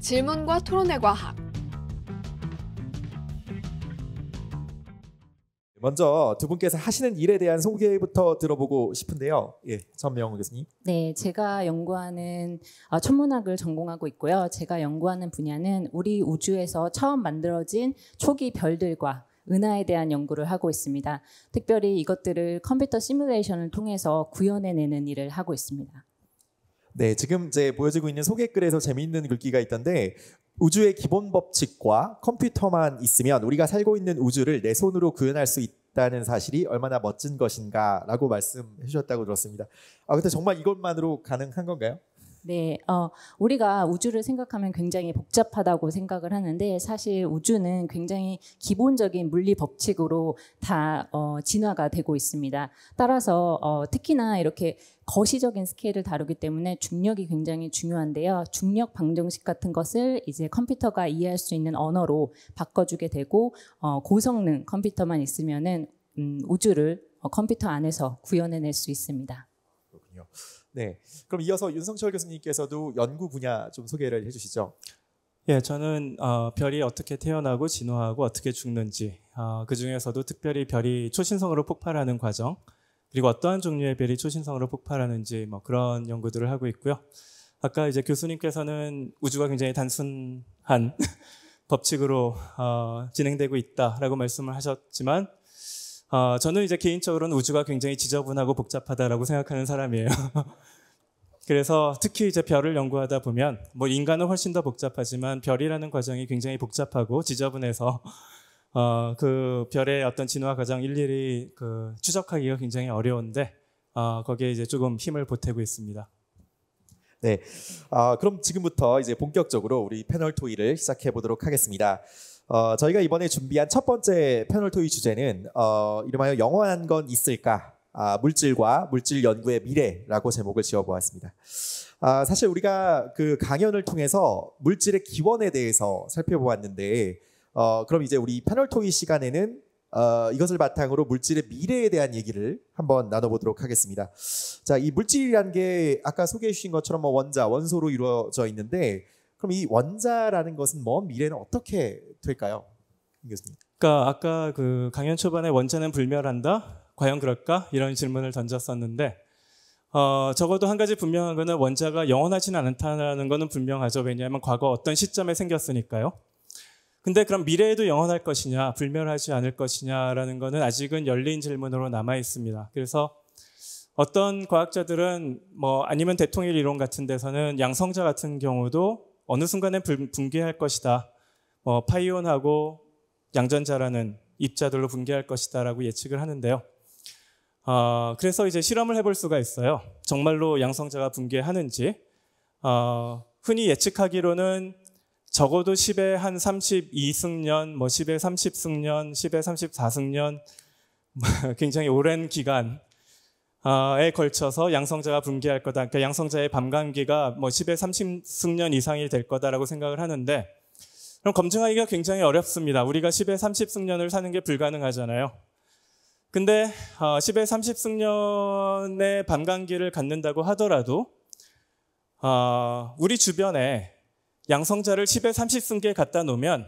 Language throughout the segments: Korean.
질문과 토론의 과학. 먼저 두 분께서 하시는 일에 대한 소개부터 들어보고 싶은데요. 예, 전명호 교수님. 네, 제가 연구하는 아, 천문학을 전공하고 있고요. 제가 연구하는 분야는 우리 우주에서 처음 만들어진 초기 별들과 은하에 대한 연구를 하고 있습니다. 특별히 이것들을 컴퓨터 시뮬레이션을 통해서 구현해내는 일을 하고 있습니다. 네, 지금 이제 보여지고 있는 소개글에서 재미있는 글귀가 있던데 우주의 기본 법칙과 컴퓨터만 있으면 우리가 살고 있는 우주를 내 손으로 구현할 수 있다는 사실이 얼마나 멋진 것인가라고 말씀해 주셨다고 들었습니다. 아, 근데 정말 이것만으로 가능한 건가요? 네, 어, 우리가 우주를 생각하면 굉장히 복잡하다고 생각을 하는데 사실 우주는 굉장히 기본적인 물리 법칙으로 다 어, 진화가 되고 있습니다. 따라서 어, 특히나 이렇게 거시적인 스케일을 다루기 때문에 중력이 굉장히 중요한데요. 중력 방정식 같은 것을 이제 컴퓨터가 이해할 수 있는 언어로 바꿔주게 되고 어, 고성능 컴퓨터만 있으면은 음, 우주를 어, 컴퓨터 안에서 구현해낼 수 있습니다. 그렇군요. 네. 그럼 이어서 윤성철 교수님께서도 연구 분야 좀 소개를 해주시죠. 예, 저는 어, 별이 어떻게 태어나고 진화하고 어떻게 죽는지 어, 그 중에서도 특별히 별이 초신성으로 폭발하는 과정 그리고 어떠한 종류의 별이 초신성으로 폭발하는지 뭐 그런 연구들을 하고 있고요. 아까 이제 교수님께서는 우주가 굉장히 단순한 법칙으로 어, 진행되고 있다라고 말씀을 하셨지만 어, 저는 이제 개인적으로는 우주가 굉장히 지저분하고 복잡하다라고 생각하는 사람이에요. 그래서 특히 이제 별을 연구하다 보면 뭐 인간은 훨씬 더 복잡하지만 별이라는 과정이 굉장히 복잡하고 지저분해서 어, 그 별의 어떤 진화 과정 일일이 그 추적하기가 굉장히 어려운데 어, 거기에 이제 조금 힘을 보태고 있습니다. 네, 아, 그럼 지금부터 이제 본격적으로 우리 패널 토의를 시작해 보도록 하겠습니다. 어, 저희가 이번에 준비한 첫 번째 패널 토의 주제는 어, 이름하여 영원한 건 있을까? 아, 물질과 물질 연구의 미래라고 제목을 지어보았습니다. 아, 사실 우리가 그 강연을 통해서 물질의 기원에 대해서 살펴보았는데, 어, 그럼 이제 우리 패널 토의 시간에는 어, 이것을 바탕으로 물질의 미래에 대한 얘기를 한번 나눠보도록 하겠습니다. 자, 이 물질이란 게 아까 소개해 주신 것처럼 뭐 원자, 원소로 이루어져 있는데, 그럼 이 원자라는 것은 먼 미래는 어떻게 될까요? 그러니까 아까 그 강연 초반에 원자는 불멸한다. 과연 그럴까? 이런 질문을 던졌었는데 어, 적어도 한 가지 분명한 거는 원자가 영원하진 않다는 거는 분명하죠. 왜냐하면 과거 어떤 시점에 생겼으니까요. 근데 그럼 미래에도 영원할 것이냐, 불멸하지 않을 것이냐라는 거는 아직은 열린 질문으로 남아 있습니다. 그래서 어떤 과학자들은 뭐 아니면 대통일 이론 같은 데서는 양성자 같은 경우도 어느 순간에 붕괴할 것이다. 어, 파이온하고 양전자라는 입자들로 붕괴할 것이다라고 예측을 하는데요. 어, 그래서 이제 실험을 해볼 수가 있어요. 정말로 양성자가 붕괴하는지. 어, 흔히 예측하기로는 적어도 10에 한 32승년, 뭐 10에 30승년, 10에 34승년, 굉장히 오랜 기간 아, 에 걸쳐서 양성자가 분기할 거다. 그러니까 양성자의 밤감기가 뭐 10에 30승년 이상이 될 거다라고 생각을 하는데 그럼 검증하기가 굉장히 어렵습니다. 우리가 10에 30승년을 사는 게 불가능하잖아요. 근데 10에 어, 30승년의 밤감기를 갖는다고 하더라도 어, 우리 주변에 양성자를 10에 30승계 갖다 놓으면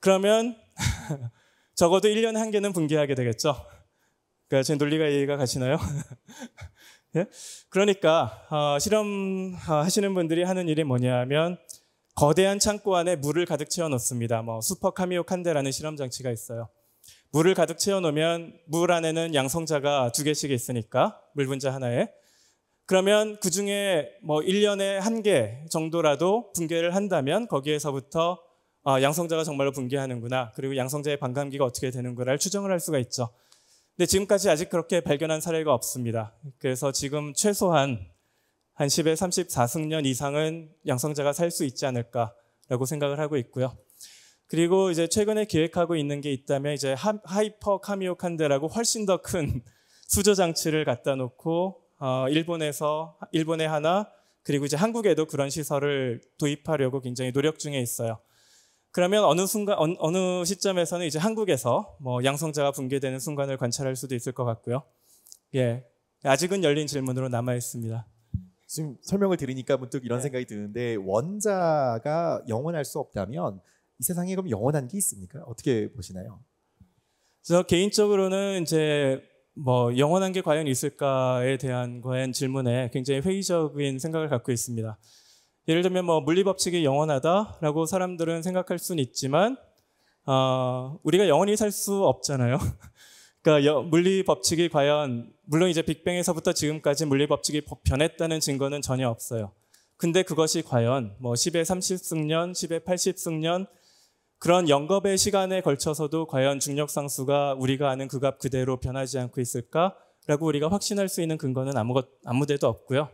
그러면 적어도 1년에 한 개는 분기하게 되겠죠. 그러니까 제 논리가 이해가 가시나요? 예? 그러니까 어, 실험하시는 어, 분들이 하는 일이 뭐냐면 거대한 창고 안에 물을 가득 채워 넣습니다. 뭐 슈퍼 카미오 칸데라는 실험 장치가 있어요. 물을 가득 채워 놓으면 물 안에는 양성자가 두 개씩 있으니까 물 분자 하나에 그러면 그 중에 뭐 1년에 한 개 정도라도 붕괴를 한다면 거기에서부터 아, 양성자가 정말로 붕괴하는구나. 그리고 양성자의 반감기가 어떻게 되는구나를 추정을 할 수가 있죠. 근데 지금까지 아직 그렇게 발견한 사례가 없습니다. 그래서 지금 최소한 한 10에 34승년 이상은 양성자가 살 수 있지 않을까라고 생각을 하고 있고요. 그리고 이제 최근에 기획하고 있는 게 있다면 이제 하이퍼 카미오칸데라고 훨씬 더 큰수조 장치를 갖다 놓고 어, 일본에서 일본에 하나 그리고 이제 한국에도 그런 시설을 도입하려고 굉장히 노력 중에 있어요. 그러면 어느 순간 어, 느 시점에서는 이제 한국에서 뭐 양성자가 붕괴되는 순간을 관찰할 수도 있을 것 같고요. 예, 아직은 열린 질문으로 남아 있습니다. 지금 설명을 들으니까 문득 이런 네. 생각이 드는데 원자가 영원할 수 없다면 이 세상에 그럼 영원한 게 있습니까? 어떻게 보시나요? 저 개인적으로는 이제 뭐 영원한 게 과연 있을까에 대한 과연 질문에 굉장히 회의적인 생각을 갖고 있습니다. 예를 들면 뭐 물리 법칙이 영원하다라고 사람들은 생각할 수는 있지만 어, 우리가 영원히 살 수 없잖아요. 그러니까 물리 법칙이 과연 물론 이제 빅뱅에서부터 지금까지 물리 법칙이 변했다는 증거는 전혀 없어요. 근데 그것이 과연 뭐 10의 30승년, 10의 80승년 그런 영겁의 시간에 걸쳐서도 과연 중력 상수가 우리가 아는 그 값 그대로 변하지 않고 있을까라고 우리가 확신할 수 있는 근거는 아무것 아무데도 없고요.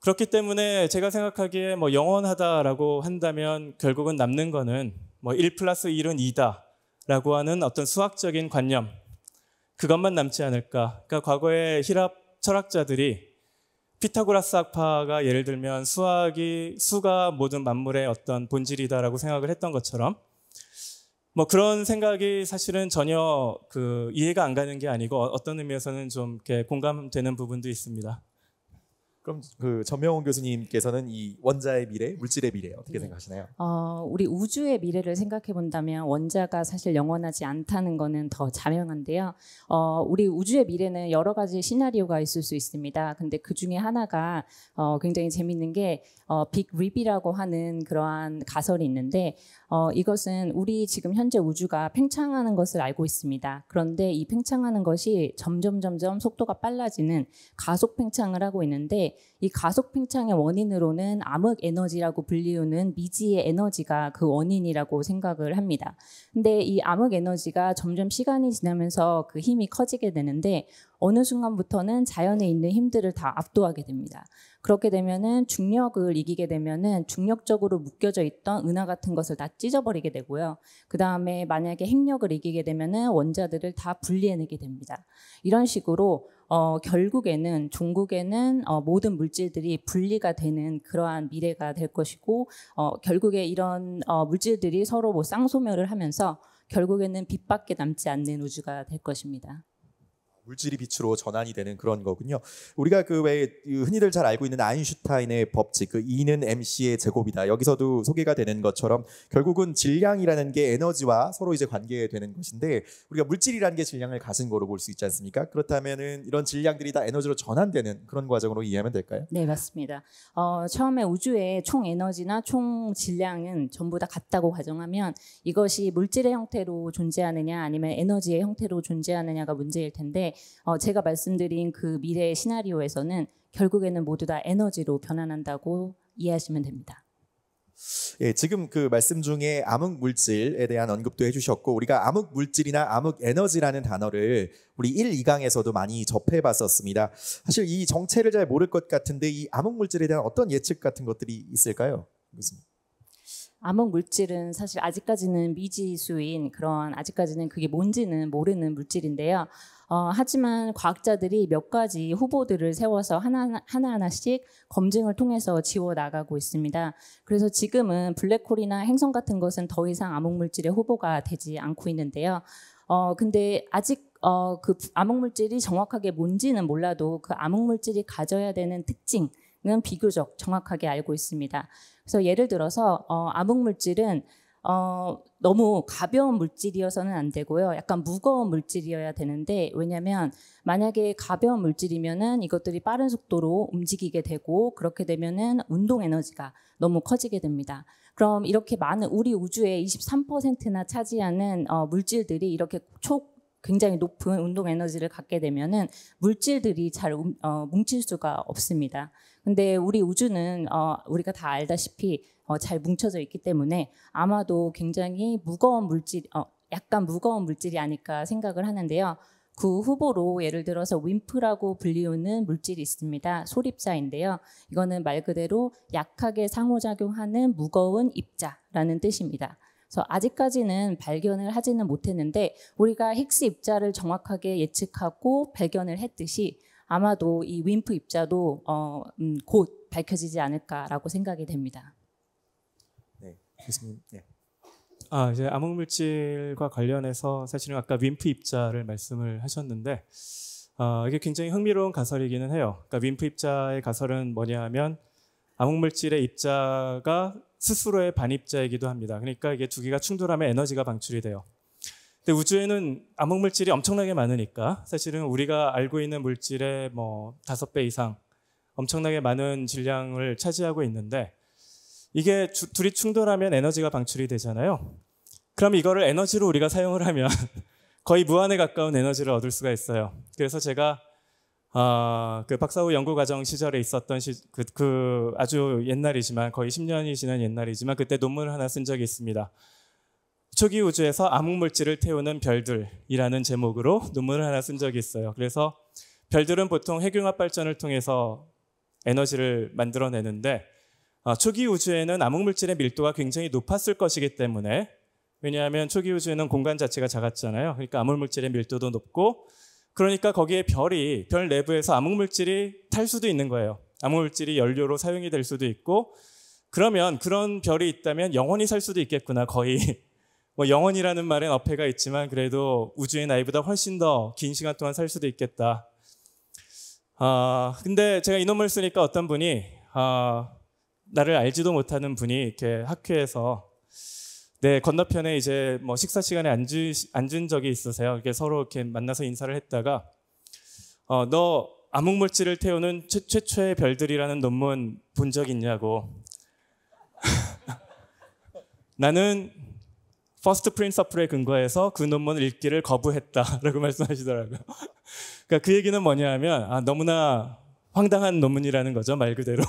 그렇기 때문에 제가 생각하기에 뭐 영원하다라고 한다면 결국은 남는 거는 뭐1 플러스 1은 2다 라고 하는 어떤 수학적인 관념, 그것만 남지 않을까. 그러니까 과거의 히랍 철학자들이 피타고라스 학파가 예를 들면 수학이 수가 모든 만물의 어떤 본질이다라고 생각을 했던 것처럼 뭐 그런 생각이 사실은 전혀 그 이해가 안 가는 게 아니고 어떤 의미에서는 좀 이렇게 공감되는 부분도 있습니다. 그럼 그 전명훈 교수님께서는 이 원자의 미래, 물질의 미래 어떻게 네. 생각하시나요? 어, 우리 우주의 미래를 생각해 본다면 원자가 사실 영원하지 않다는 거는 더 자명한데요. 어, 우리 우주의 미래는 여러 가지 시나리오가 있을 수 있습니다. 근데 그 중에 하나가 어, 굉장히 재밌는 게 어, 빅 립이라고 하는 그러한 가설이 있는데 어, 이것은 우리 지금 현재 우주가 팽창하는 것을 알고 있습니다. 그런데 이 팽창하는 것이 점점 점점 속도가 빨라지는 가속 팽창을 하고 있는데 이 가속 팽창의 원인으로는 암흑 에너지라고 불리우는 미지의 에너지가 그 원인이라고 생각을 합니다. 근데 이 암흑 에너지가 점점 시간이 지나면서 그 힘이 커지게 되는데 어느 순간부터는 자연에 있는 힘들을 다 압도하게 됩니다. 그렇게 되면은 중력을 이기게 되면은 중력적으로 묶여져 있던 은하 같은 것을 다 찢어버리게 되고요. 그 다음에 만약에 핵력을 이기게 되면은 원자들을 다 분리해내게 됩니다. 이런 식으로 어, 결국에는 종국에는 어, 모든 물질들이 분리가 되는 그러한 미래가 될 것이고 어, 결국에 이런 어, 물질들이 서로 뭐 쌍소멸을 하면서 결국에는 빛밖에 남지 않는 우주가 될 것입니다. 물질이 빛으로 전환이 되는 그런 거군요. 우리가 그 왜 흔히들 잘 알고 있는 아인슈타인의 법칙, 그 E는 mc의 제곱이다. 여기서도 소개가 되는 것처럼 결국은 질량이라는 게 에너지와 서로 이제 관계되는 것인데 우리가 물질이라는 게 질량을 가진 거로 볼 수 있지 않습니까? 그렇다면은 이런 질량들이 다 에너지로 전환되는 그런 과정으로 이해하면 될까요? 네, 맞습니다. 어, 처음에 우주의 총 에너지나 총 질량은 전부 다 같다고 가정하면 이것이 물질의 형태로 존재하느냐 아니면 에너지의 형태로 존재하느냐가 문제일 텐데 어, 제가 말씀드린 그 미래의 시나리오에서는 결국에는 모두 다 에너지로 변환한다고 이해하시면 됩니다. 예, 지금 그 말씀 중에 암흑 물질에 대한 언급도 해주셨고 우리가 암흑 물질이나 암흑 에너지라는 단어를 우리 1, 2강에서도 많이 접해봤었습니다. 사실 이 정체를 잘 모를 것 같은데 이 암흑 물질에 대한 어떤 예측 같은 것들이 있을까요, 교수님? 암흑 물질은 사실 아직까지는 미지수인 그런 아직까지는 그게 뭔지는 모르는 물질인데요. 어, 하지만 과학자들이 몇 가지 후보들을 세워서 하나, 하나하나씩 검증을 통해서 지워 나가고 있습니다. 그래서 지금은 블랙홀이나 행성 같은 것은 더 이상 암흑물질의 후보가 되지 않고 있는데요. 어, 근데 아직 어, 그 암흑물질이 정확하게 뭔지는 몰라도 그 암흑물질이 가져야 되는 특징, 은 비교적 정확하게 알고 있습니다. 그래서 예를 들어서 어, 암흑물질은 어, 너무 가벼운 물질이어서는 안 되고요. 약간 무거운 물질이어야 되는데 왜냐면 만약에 가벼운 물질이면은 이것들이 빠른 속도로 움직이게 되고 그렇게 되면은 운동 에너지가 너무 커지게 됩니다. 그럼 이렇게 많은 우리 우주의 23%나 차지하는 어, 물질들이 이렇게 촉 굉장히 높은 운동 에너지를 갖게 되면은 물질들이 잘 어, 뭉칠 수가 없습니다. 근데 우리 우주는 어, 우리가 다 알다시피 어, 잘 뭉쳐져 있기 때문에 아마도 굉장히 무거운 물질, 어, 약간 무거운 물질이 아닐까 생각을 하는데요. 그 후보로 예를 들어서 윈프라고 불리우는 물질이 있습니다. 소립자인데요. 이거는 말 그대로 약하게 상호작용하는 무거운 입자라는 뜻입니다. 그래서 아직까지는 발견을 하지는 못했는데 우리가 힉스 입자를 정확하게 예측하고 발견을 했듯이 아마도 이 윈프 입자도 어, 음, 곧 밝혀지지 않을까라고 생각이 됩니다. 교수님. 예. 네. 아 이제 암흑물질과 관련해서 사실은 아까 윈프 입자를 말씀을 하셨는데 어, 이게 굉장히 흥미로운 가설이기는 해요. 그러니까 윈프 입자의 가설은 뭐냐하면 암흑물질의 입자가 스스로의 반입자이기도 합니다. 그러니까 이게 두 개가 충돌하면 에너지가 방출이 돼요. 근데 우주에는 암흑물질이 엄청나게 많으니까 사실은 우리가 알고 있는 물질의 뭐 다섯 배 이상 엄청나게 많은 질량을 차지하고 있는데 이게 주, 둘이 충돌하면 에너지가 방출이 되잖아요. 그럼 이거를 에너지로 우리가 사용을 하면 거의 무한에 가까운 에너지를 얻을 수가 있어요. 그래서 제가 어, 그 박사후 연구과정 시절에 있었던 시, 그, 그 아주 옛날이지만 거의 10년이 지난 옛날이지만 그때 논문을 하나 쓴 적이 있습니다. 초기 우주에서 암흑물질을 태우는 별들이라는 제목으로 논문을 하나 쓴 적이 있어요. 그래서 별들은 보통 핵융합 발전을 통해서 에너지를 만들어내는데 아, 초기 우주에는 암흑물질의 밀도가 굉장히 높았을 것이기 때문에 왜냐하면 초기 우주는 에 공간 자체가 작았잖아요. 그러니까 암흑물질의 밀도도 높고 그러니까 거기에 별이 별 내부에서 암흑물질이 탈 수도 있는 거예요. 암흑물질이 연료로 사용이 될 수도 있고 그러면 그런 별이 있다면 영원히 살 수도 있겠구나 거의 뭐 영원이라는 말엔 어폐가 있지만 그래도 우주의 나이보다 훨씬 더 긴 시간 동안 살 수도 있겠다. 아 어, 근데 제가 이논문을 쓰니까 어떤 분이 아 어, 나를 알지도 못하는 분이 이렇게 학회에서 내 네, 건너편에 이제 뭐 식사 시간에 앉으, 앉은 적이 있으세요. 이렇게 서로 이렇게 만나서 인사를 했다가 어, 너 암흑물질을 태우는 최, 최초의 별들이라는 논문 본 적 있냐고. 나는 퍼스트 프린서플에 근거해서 그 논문을 읽기를 거부했다라고 말씀하시더라고요. 그러니까 그 얘기는 뭐냐 하면 아, 너무나 황당한 논문이라는 거죠, 말 그대로.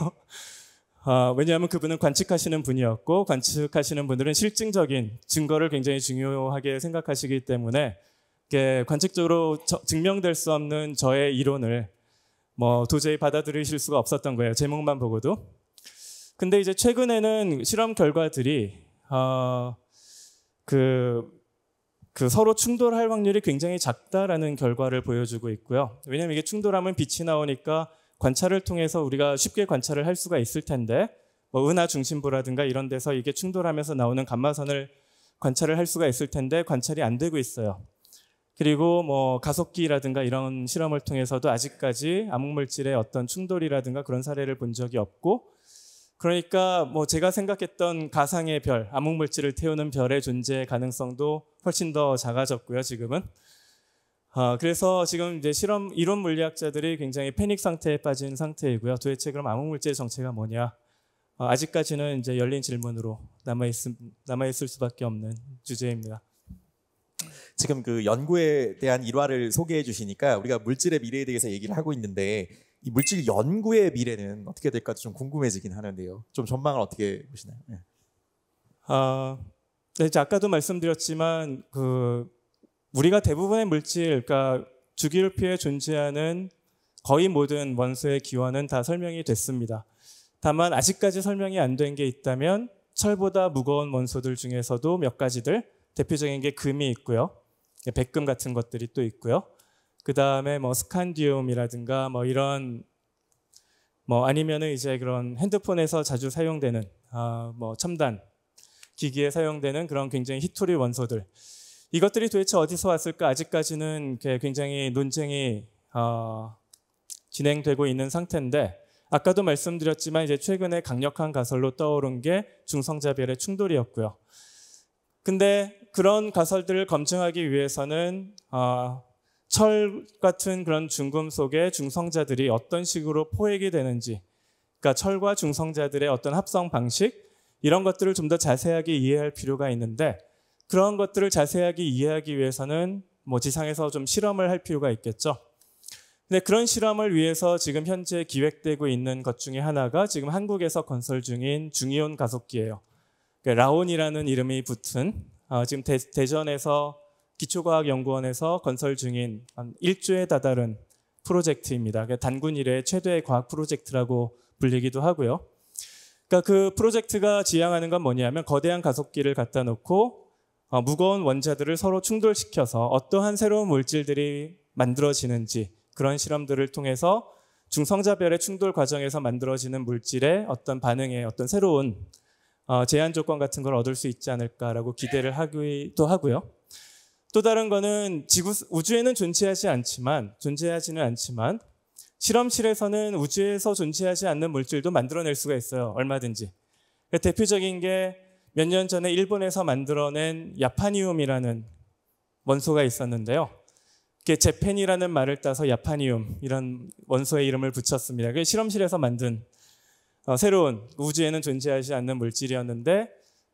아, 왜냐하면 그분은 관측하시는 분이었고 관측하시는 분들은 실증적인 증거를 굉장히 중요하게 생각하시기 때문에 관측적으로 저, 증명될 수 없는 저의 이론을 뭐 도저히 받아들이실 수가 없었던 거예요. 제목만 보고도. 근데 이제 최근에는 실험 결과들이 어, 그, 그 서로 충돌할 확률이 굉장히 작다라는 결과를 보여주고 있고요. 왜냐하면 이게 충돌하면 빛이 나오니까 관찰을 통해서 우리가 쉽게 관찰을 할 수가 있을 텐데 뭐 은하 중심부라든가 이런 데서 이게 충돌하면서 나오는 감마선을 관찰을 할 수가 있을 텐데 관찰이 안 되고 있어요. 그리고 뭐 가속기라든가 이런 실험을 통해서도 아직까지 암흑물질의 어떤 충돌이라든가 그런 사례를 본 적이 없고 그러니까 뭐 제가 생각했던 가상의 별, 암흑물질을 태우는 별의 존재 가능성도 훨씬 더 작아졌고요, 지금은. 아, 그래서 지금 이제 실험 이론 물리학자들이 굉장히 패닉 상태에 빠진 상태이고요. 도대체 그럼 암흑 물질 의 정체가 뭐냐? 아, 아직까지는 이제 열린 질문으로 남아 있음 남아 있을 수밖에 없는 주제입니다. 지금 그 연구에 대한 일화를 소개해 주시니까 우리가 물질의 미래에 대해서 얘기를 하고 있는데 이 물질 연구의 미래는 어떻게 될까 좀 궁금해지긴 하는데요. 좀 전망을 어떻게 보시나요? 네. 아, 네, 아까도 말씀드렸지만 그 우리가 대부분의 물질, 그러니까 주기율 표에 존재하는 거의 모든 원소의 기원은 다 설명이 됐습니다. 다만 아직까지 설명이 안 된 게 있다면 철보다 무거운 원소들 중에서도 몇 가지들 대표적인 게 금이 있고요. 백금 같은 것들이 또 있고요. 그 다음에 뭐 스칸디움이라든가 뭐 이런 뭐 아니면은 이제 그런 핸드폰에서 자주 사용되는 아 뭐 첨단 기기에 사용되는 그런 굉장히 히토리 원소들 이것들이 도대체 어디서 왔을까 아직까지는 굉장히 논쟁이 어, 진행되고 있는 상태인데 아까도 말씀드렸지만 이제 최근에 강력한 가설로 떠오른 게 중성자별의 충돌이었고요. 근데 그런 가설들을 검증하기 위해서는 어, 철 같은 그런 중금속의 중성자들이 어떤 식으로 포획이 되는지, 그러니까 철과 중성자들의 어떤 합성 방식 이런 것들을 좀 더 자세하게 이해할 필요가 있는데 그런 것들을 자세하게 이해하기 위해서는 뭐 지상에서 좀 실험을 할 필요가 있겠죠. 근데 그런 실험을 위해서 지금 현재 기획되고 있는 것 중에 하나가 지금 한국에서 건설 중인 중이온 가속기예요. 그러니까 라온이라는 이름이 붙은 어, 지금 대, 대전에서 기초과학연구원에서 건설 중인 한 1조에 다다른 프로젝트입니다. 그러니까 단군 이래 최대의 과학 프로젝트라고 불리기도 하고요. 그러니까 그 프로젝트가 지향하는 건 뭐냐면 거대한 가속기를 갖다 놓고 어, 무거운 원자들을 서로 충돌시켜서 어떠한 새로운 물질들이 만들어지는지 그런 실험들을 통해서 중성자별의 충돌 과정에서 만들어지는 물질의 어떤 반응에 어떤 새로운 어, 제한 조건 같은 걸 얻을 수 있지 않을까라고 기대를 하기도 하고요. 또 다른 거는 지구 우주에는 존재하지 않지만 존재하지는 않지만 실험실에서는 우주에서 존재하지 않는 물질도 만들어낼 수가 있어요. 얼마든지. 대표적인 게 몇년 전에 일본에서 만들어낸 야파니움이라는 원소가 있었는데요. 그게 제펜이라는 말을 따서 야파니움 이런 원소의 이름을 붙였습니다. 그게 실험실에서 만든 어, 새로운 우주에는 존재하지 않는 물질이었는데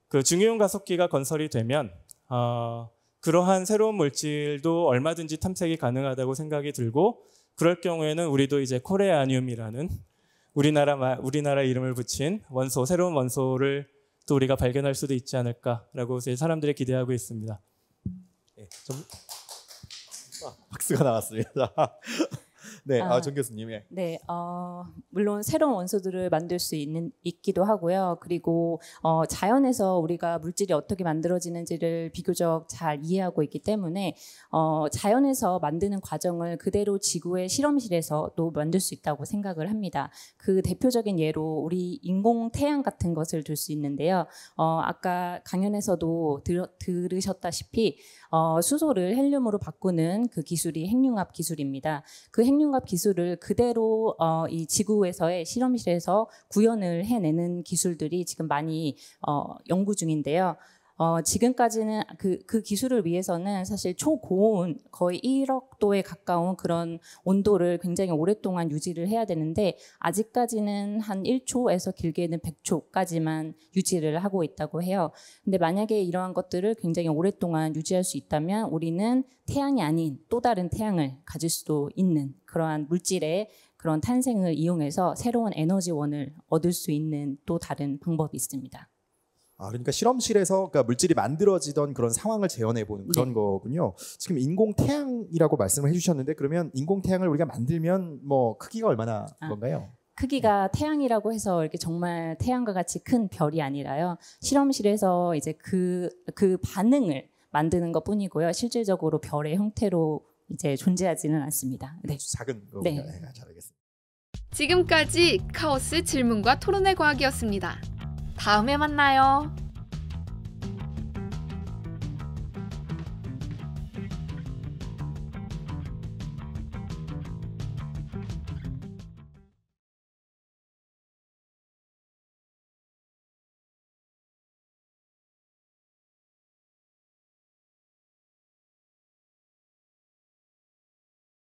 그 중이온 가속기가 건설이 되면 어, 그러한 새로운 물질도 얼마든지 탐색이 가능하다고 생각이 들고 그럴 경우에는 우리도 이제 코레아늄이라는 우리나라 우리나라 이름을 붙인 원소 새로운 원소를 또 우리가 발견할 수도 있지 않을까라고 사람들이 기대하고 있습니다. 네, 좀... 아, 박수가 나왔습니다. 네, 아, 정 아, 교수님. 예. 네, 어, 물론 새로운 원소들을 만들 수 있는 있기도 하고요. 그리고 어, 자연에서 우리가 물질이 어떻게 만들어지는지를 비교적 잘 이해하고 있기 때문에 어, 자연에서 만드는 과정을 그대로 지구의 실험실에서도 만들 수 있다고 생각을 합니다. 그 대표적인 예로 우리 인공 태양 같은 것을 들 수 있는데요. 어, 아까 강연에서도 들, 들으셨다시피 어, 수소를 헬륨으로 바꾸는 그 기술이 핵융합 기술입니다. 그 핵융합 산업 기술을 그대로 어, 이 지구에서의 실험실에서 구현을 해내는 기술들이 지금 많이 어, 연구 중인데요. 어, 지금까지는 그, 그 기술을 위해서는 사실 초고온 거의 1억도에 가까운 그런 온도를 굉장히 오랫동안 유지를 해야 되는데 아직까지는 한 1초에서 길게는 100초까지만 유지를 하고 있다고 해요. 근데 만약에 이러한 것들을 굉장히 오랫동안 유지할 수 있다면 우리는 태양이 아닌 또 다른 태양을 가질 수도 있는 그러한 물질의 그런 탄생을 이용해서 새로운 에너지원을 얻을 수 있는 또 다른 방법이 있습니다. 아, 그러니까 실험실에서 그러니까 물질이 만들어지던 그런 상황을 재현해 보는 네. 그런 네. 거군요. 지금 인공 태양이라고 말씀을 해주셨는데 그러면 인공 태양을 우리가 만들면 뭐 크기가 얼마나 아, 건가요? 크기가 태양이라고 해서 이렇게 정말 태양과 같이 큰 별이 아니라요. 실험실에서 이제 그그 그 반응을 만드는 것 뿐이고요. 실질적으로 별의 형태로 이제 존재하지는 않습니다. 네. 작은 거군요. 네. 네. 잘 알겠습니다. 지금까지 카오스 질문과 토론의 과학이었습니다. 다음에 만나요.